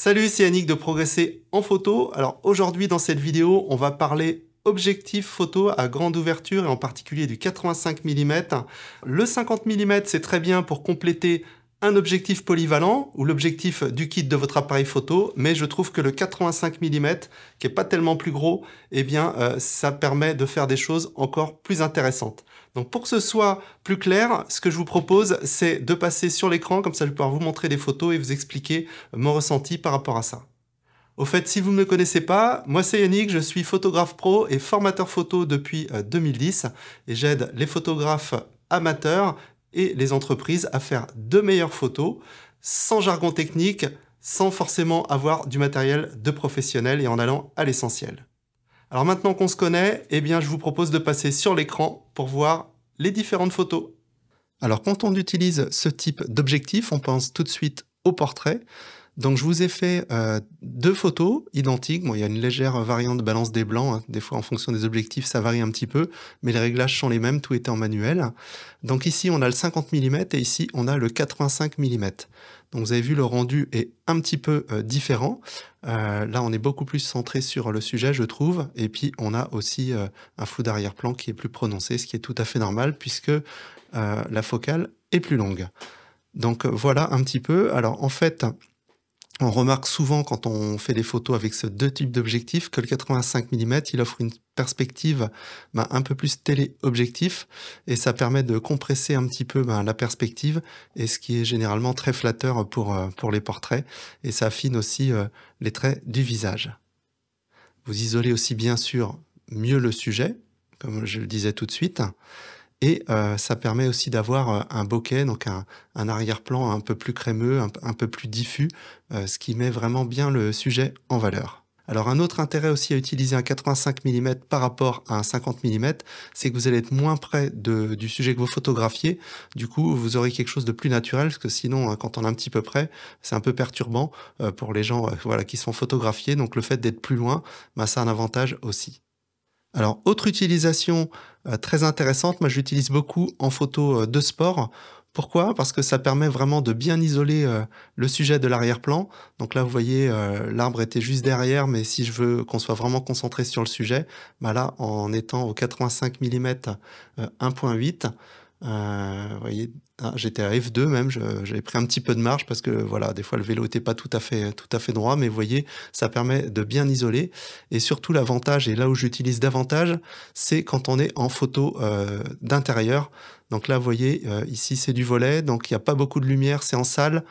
Salut, c'est Yannick de Progresser en photo. Alors aujourd'hui dans cette vidéo, on va parler objectif photo à grande ouverture et en particulier du 85 mm. Le 50 mm, c'est très bien pour compléter un objectif polyvalent ou l'objectif du kit de votre appareil photo, mais je trouve que le 85 mm, qui est pas tellement plus gros, eh bien, euh, ça permet de faire des choses encore plus intéressantes. Donc pour que ce soit plus clair, ce que je vous propose, c'est de passer sur l'écran, comme ça je vais pouvoir vous montrer des photos et vous expliquer euh, mon ressenti par rapport à ça. Au fait, si vous ne me connaissez pas, moi c'est Yannick, je suis photographe pro et formateur photo depuis 2010 euh, et j'aide les photographes amateurs et les entreprises à faire de meilleures photos sans jargon technique, sans forcément avoir du matériel de professionnel et en allant à l'essentiel. Alors maintenant qu'on se connaît, eh bien je vous propose de passer sur l'écran pour voir les différentes photos. Alors quand on utilise ce type d'objectif, on pense tout de suite au portrait. Donc je vous ai fait euh, deux photos identiques. Bon, il y a une légère variante de balance des blancs. Hein. Des fois, en fonction des objectifs, ça varie un petit peu, mais les réglages sont les mêmes. Tout était en manuel. Donc ici, on a le 50 mm et ici, on a le 85 mm. Donc vous avez vu, le rendu est un petit peu euh, différent. Euh, là, on est beaucoup plus centré sur le sujet, je trouve. Et puis, on a aussi un flou d'arrière-plan qui est plus prononcé, ce qui est tout à fait normal puisque la focale est plus longue. Donc voilà un petit peu. Alors en fait, on remarque souvent quand on fait des photos avec ce deux types d'objectifs que le 85 mm, il offre une perspective ben, un peu plus téléobjectif et ça permet de compresser un petit peu ben, la perspective et ce qui est généralement très flatteur pour, euh, pour les portraits et ça affine aussi euh, les traits du visage. Vous isolez aussi bien sûr mieux le sujet, comme je le disais tout de suite, et euh, ça permet aussi d'avoir euh, un bokeh, donc un, arrière-plan un peu plus crémeux, un, peu plus diffus, euh, ce qui met vraiment bien le sujet en valeur. Alors un autre intérêt aussi à utiliser un 85 mm par rapport à un 50 mm, c'est que vous allez être moins près du sujet que vous photographiez. Du coup, vous aurez quelque chose de plus naturel, parce que sinon, hein, quand on est un petit peu près, c'est un peu perturbant pour les gens voilà, qui sont photographiés. Donc le fait d'être plus loin, ben, ça a un avantage aussi. Alors, autre utilisation euh, très intéressante, moi j'utilise beaucoup en photo euh, de sport. Pourquoi Parce que ça permet vraiment de bien isoler euh, le sujet de l'arrière-plan. Donc là, vous voyez, l'arbre était juste derrière, mais si je veux qu'on soit vraiment concentré sur le sujet, bah là, en étant au 85 mm 1.8, euh, voyez, ah, j'étais à F2 même, j'ai pris un petit peu de marge parce que voilà, des fois le vélo n'était pas tout à fait tout à fait droit, mais vous voyez, ça permet de bien isoler. Et surtout l'avantage, et là où j'utilise davantage, c'est quand on est en photo euh, d'intérieur. Donc là, vous voyez, euh, ici c'est du volet, donc il n'y a pas beaucoup de lumière, c'est en salle.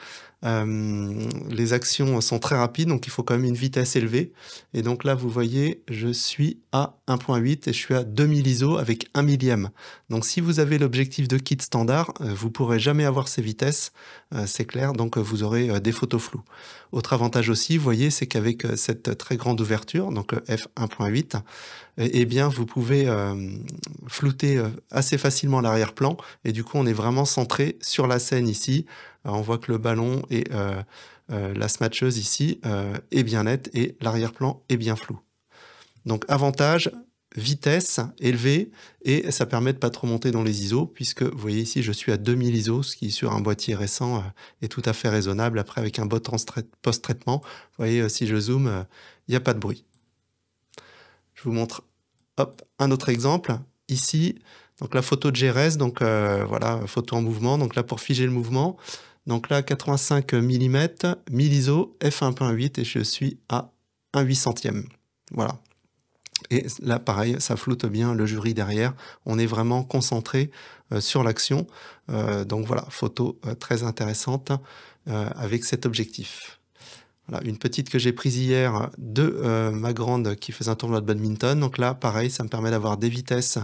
Euh, les actions sont très rapides, donc il faut quand même une vitesse élevée. Et donc là, vous voyez, je suis à 1.8 et je suis à 2000 ISO avec 1 millième. Donc si vous avez l'objectif de kit standard, euh, vous pourrez jamais avoir ces vitesses, euh, c'est clair, donc vous aurez des photos floues. Autre avantage aussi, vous voyez, c'est qu'avec cette très grande ouverture, donc f1.8, eh bien vous pouvez flouter assez facilement l'arrière-plan et du coup on est vraiment centré sur la scène ici, euh, on voit que le ballon et euh, euh, la smatcheuse ici est bien nette et l'arrière-plan est bien flou. Donc avantage, vitesse élevée et ça permet de pas trop monter dans les ISO puisque vous voyez ici je suis à 2000 ISO ce qui sur un boîtier récent est tout à fait raisonnable après avec un bot post-traitement vous voyez si je zoome il n'y a pas de bruit je vous montre un autre exemple ici donc la photo de GRS, donc euh, voilà, photo en mouvement. Donc là, pour figer le mouvement, donc là, 85 mm, 1000 ISO, f1.8 et je suis à 1 8 centième. Voilà. Et là, pareil, ça floute bien le jury derrière. On est vraiment concentré euh, sur l'action. Euh, donc voilà, photo très intéressante avec cet objectif une petite que j'ai prise hier de euh, ma grande qui faisait un tournoi de badminton. Donc là, pareil, ça me permet d'avoir des vitesses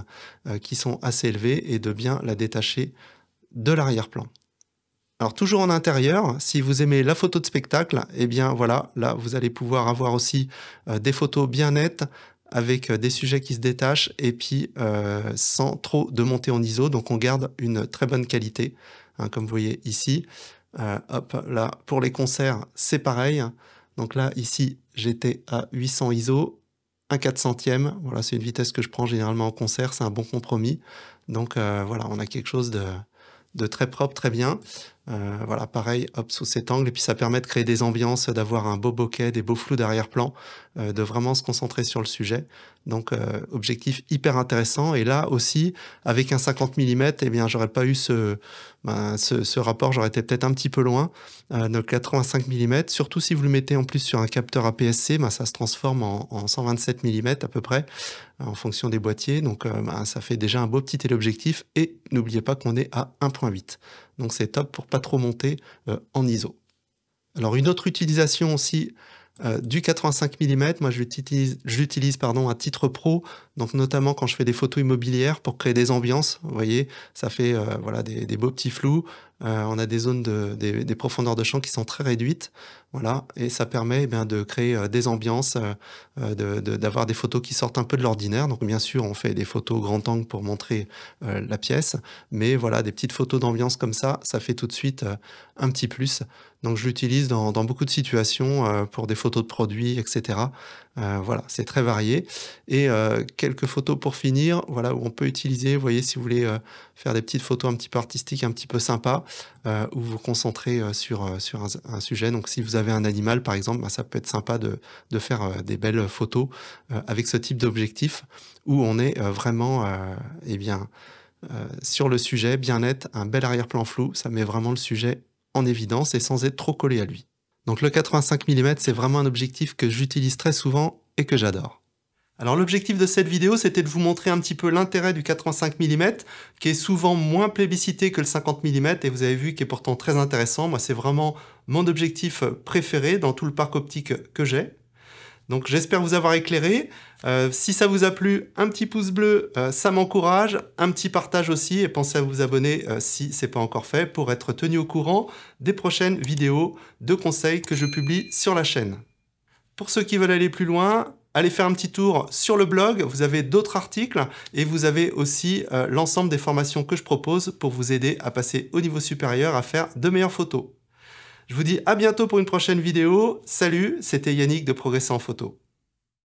euh, qui sont assez élevées et de bien la détacher de l'arrière-plan. Alors toujours en intérieur, si vous aimez la photo de spectacle, eh bien voilà, là vous allez pouvoir avoir aussi euh, des photos bien nettes avec des sujets qui se détachent et puis sans trop de montée en ISO. Donc on garde une très bonne qualité, hein, comme vous voyez ici. Euh, hop, là, pour les concerts, c'est pareil. Donc là, ici, j'étais à 800 ISO, un 400 centième Voilà, c'est une vitesse que je prends généralement en concert, c'est un bon compromis. Donc euh, voilà, on a quelque chose de, de très propre, très bien. Euh, voilà, pareil, hop, sous cet angle. Et puis ça permet de créer des ambiances, d'avoir un beau bokeh, des beaux flous d'arrière-plan, euh, de vraiment se concentrer sur le sujet. Donc, euh, objectif hyper intéressant. Et là aussi, avec un 50 mm, eh bien, j'aurais pas eu ben, ce, ce, rapport, j'aurais été peut-être un petit peu loin. donc, 85 mm, surtout si vous le mettez en plus sur un capteur APS-C, ben, ça se transforme en, en 127 mm à peu près, en fonction des boîtiers. Donc, ben, ça fait déjà un beau petit téléobjectif. Et n'oubliez pas qu'on est à 1.8. Donc c'est top pour pas trop monter euh, en ISO. Alors une autre utilisation aussi euh, du 85 mm, moi j'utilise pardon à titre pro, donc notamment quand je fais des photos immobilières pour créer des ambiances, vous voyez, ça fait euh, voilà des, beaux petits flous. Euh, on a des zones de, des, profondeurs de champ qui sont très réduites, voilà, et ça permet eh bien, de créer euh, des ambiances, euh, d'avoir des photos qui sortent un peu de l'ordinaire. Donc bien sûr, on fait des photos grand angle pour montrer la pièce, mais voilà, des petites photos d'ambiance comme ça, ça fait tout de suite un petit plus. Donc je l'utilise dans, beaucoup de situations pour des photos de produits, etc. voilà, c'est très varié. Et quelques photos pour finir, voilà, où on peut utiliser, vous voyez, si vous voulez faire des petites photos un petit peu artistiques, un petit peu sympas, euh, où ou vous concentrer euh, sur, euh, sur un, sujet. Donc si vous avez un animal, par exemple, bah, ça peut être sympa de, faire des belles photos avec ce type d'objectif où on est vraiment eh bien, sur le sujet, bien net, un bel arrière-plan flou. Ça met vraiment le sujet en évidence et sans être trop collé à lui. Donc le 85 mm, c'est vraiment un objectif que j'utilise très souvent et que j'adore. Alors l'objectif de cette vidéo, c'était de vous montrer un petit peu l'intérêt du 85 mm, qui est souvent moins plébiscité que le 50 mm, et vous avez vu qui est pourtant très intéressant. Moi, c'est vraiment mon objectif euh, préféré dans tout le parc optique que j'ai. Donc j'espère vous avoir éclairé. Euh, si ça vous a plu, un petit pouce bleu, euh, ça m'encourage. Un petit partage aussi et pensez à vous abonner si ce n'est pas encore fait pour être tenu au courant des prochaines vidéos de conseils que je publie sur la chaîne. Pour ceux qui veulent aller plus loin, allez faire un petit tour sur le blog, vous avez d'autres articles et vous avez aussi euh, l'ensemble des formations que je propose pour vous aider à passer au niveau supérieur, à faire de meilleures photos. Je vous dis à bientôt pour une prochaine vidéo. Salut, c'était Yannick de Progresser en photo.